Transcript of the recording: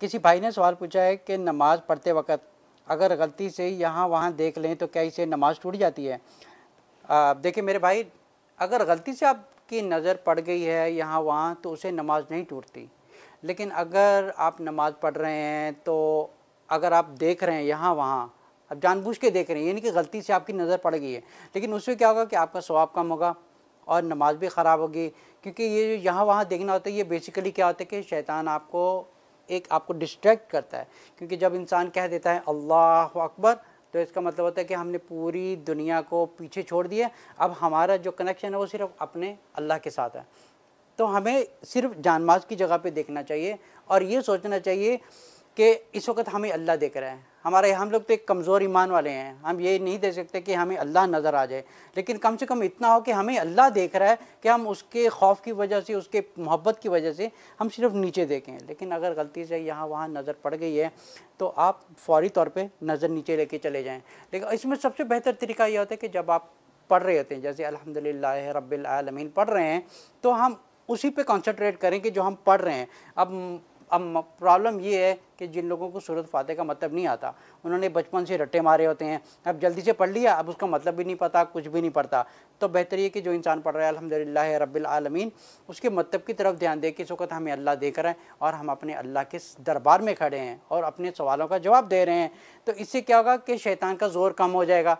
किसी भाई ने सवाल पूछा है कि नमाज़ पढ़ते वक्त अगर गलती से यहाँ वहाँ देख लें तो क्या इसे नमाज़ टूट जाती है देखिए मेरे भाई अगर गलती से आपकी नज़र पड़ गई है यहाँ वहाँ तो उसे नमाज नहीं टूटती लेकिन अगर आप नमाज़ पढ़ रहे हैं तो अगर आप देख रहे हैं यहाँ वहाँ अब जानबूझ के देख रहे हैं यानी कि गलती से आपकी नज़र पड़ गई है लेकिन उसमें क्या होगा कि आपका स्वाब कम होगा और नमाज भी ख़राब होगी क्योंकि ये यहाँ वहाँ देखना होता है ये बेसिकली क्या होता है कि शैतान आपको एक आपको डिस्ट्रैक्ट करता है क्योंकि जब इंसान कह देता है अल्लाह अकबर तो इसका मतलब होता है कि हमने पूरी दुनिया को पीछे छोड़ दिया अब हमारा जो कनेक्शन है वो सिर्फ अपने अल्लाह के साथ है तो हमें सिर्फ जानमाज की जगह पे देखना चाहिए और ये सोचना चाहिए कि इस वक्त हमें अल्लाह देख रहा है हमारे हम लोग तो एक कमज़ोर ईमान वाले हैं हम ये नहीं दे सकते कि हमें अल्लाह नज़र आ जाए लेकिन कम से कम इतना हो कि हमें अल्लाह देख रहा है कि हम उसके खौफ की वजह से उसके मोहब्बत की वजह से हम सिर्फ नीचे देखें लेकिन अगर गलती से यहाँ वहाँ नज़र पड़ गई है तो आप फौरी तौर पर नज़र नीचे लेके चले जाएँ लेकिन इसमें सबसे बेहतर तरीका यह होता है कि जब आप पढ़ रहे होते हैं जैसे अलहमदिल्ला रबालमीन पढ़ रहे हैं तो हम उसी पे कंसंट्रेट करें कि जो हम पढ़ रहे हैं अब अब प्रॉब्लम ये है कि जिन लोगों को सूरत फातह का मतलब नहीं आता उन्होंने बचपन से रट्टे मारे होते हैं अब जल्दी से पढ़ लिया अब उसका मतलब भी नहीं पता कुछ भी नहीं पढ़ता तो बेहतर ये कि जो इंसान पढ़ रहा है अलहमदिल्ला रबालमीन उसके मतलब की तरफ ध्यान दे कि इस वक्त हमें अल्लाह देख रहा और हम अपने अल्लाह के दरबार में खड़े हैं और अपने सवालों का जवाब दे रहे हैं तो इससे क्या होगा कि शैतान का ज़ोर कम हो जाएगा